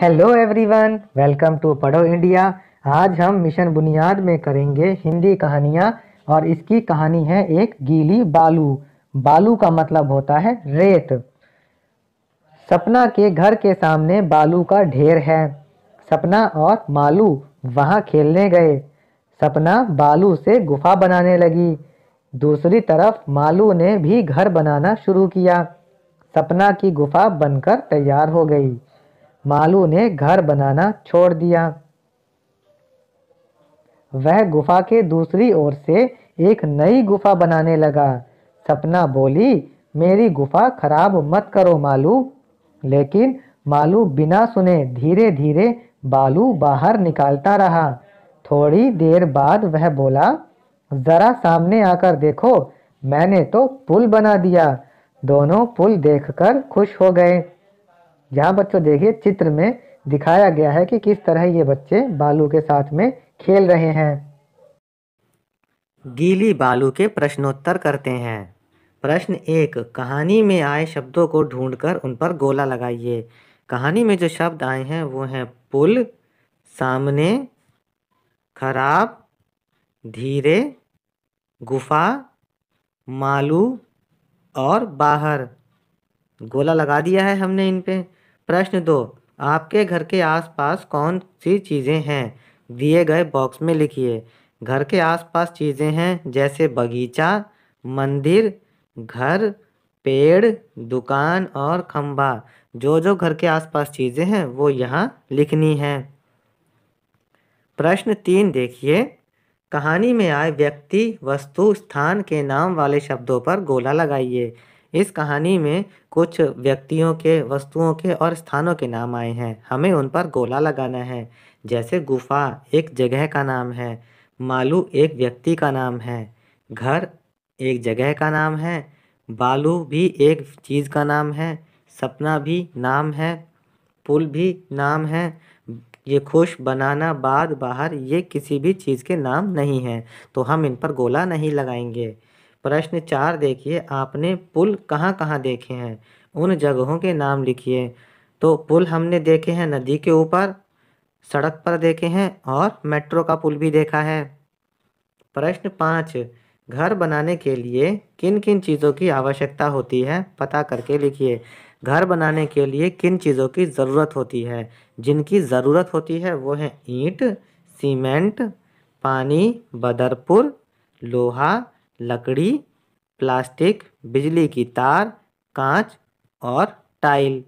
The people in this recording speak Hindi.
hello everyone welcome to Padho India आज हम मिशन बुनियाद में करेंगे हिंदी कहानियाँ और इसकी कहानी है एक गीली बालू बालू का मतलब होता है रेत सपना के घर के सामने बालू का ढेर है सपना और मालू वहाँ खेलने गए सपना बालू से गुफा बनाने लगी दूसरी तरफ मालू ने भी घर बनाना शुरू किया सपना की गुफा बनकर तैयार हो गई मालू ने घर बनाना छोड़ दिया वह गुफा के दूसरी ओर से एक नई गुफा बनाने लगा सपना बोली मेरी गुफा खराब मत करो मालू लेकिन मालू बिना सुने धीरे धीरे बालू बाहर निकालता रहा थोड़ी देर बाद वह बोला ज़रा सामने आकर देखो मैंने तो पुल बना दिया दोनों पुल देखकर खुश हो गए यहाँ बच्चों देखिए चित्र में दिखाया गया है कि किस तरह ये बच्चे बालू के साथ में खेल रहे हैं गीली बालू के प्रश्नोत्तर करते हैं प्रश्न एक कहानी में आए शब्दों को ढूंढकर उन पर गोला लगाइए कहानी में जो शब्द आए हैं वो हैं पुल सामने खराब धीरे गुफा मालू और बाहर गोला लगा दिया है हमने इन पे प्रश्न दो आपके घर के आसपास कौन सी चीज़ें हैं दिए गए बॉक्स में लिखिए घर के आसपास चीज़ें हैं जैसे बगीचा मंदिर घर पेड़ दुकान और खम्बा जो जो घर के आसपास चीज़ें हैं वो यहाँ लिखनी हैं प्रश्न तीन देखिए कहानी में आए व्यक्ति वस्तु स्थान के नाम वाले शब्दों पर गोला लगाइए इस कहानी में कुछ व्यक्तियों के वस्तुओं के और स्थानों के नाम आए हैं हमें उन पर गोला लगाना है जैसे गुफा एक जगह का नाम है मालू एक व्यक्ति का नाम है घर एक जगह का नाम है बालू भी एक चीज़ का नाम है सपना भी नाम है पुल भी नाम है ये खुश बनाना बाद बाहर ये किसी भी चीज़ के नाम नहीं हैं तो हम इन पर गोला नहीं लगाएंगे प्रश्न चार देखिए आपने पुल कहाँ कहाँ देखे हैं उन जगहों के नाम लिखिए तो पुल हमने देखे हैं नदी के ऊपर सड़क पर देखे हैं और मेट्रो का पुल भी देखा है प्रश्न पाँच घर बनाने के लिए किन किन चीज़ों की आवश्यकता होती है पता करके लिखिए घर बनाने के लिए किन चीज़ों की ज़रूरत होती है जिनकी ज़रूरत होती है वो है ईंट सीमेंट पानी बदरपुर लोहा लकड़ी प्लास्टिक बिजली की तार कांच और टाइल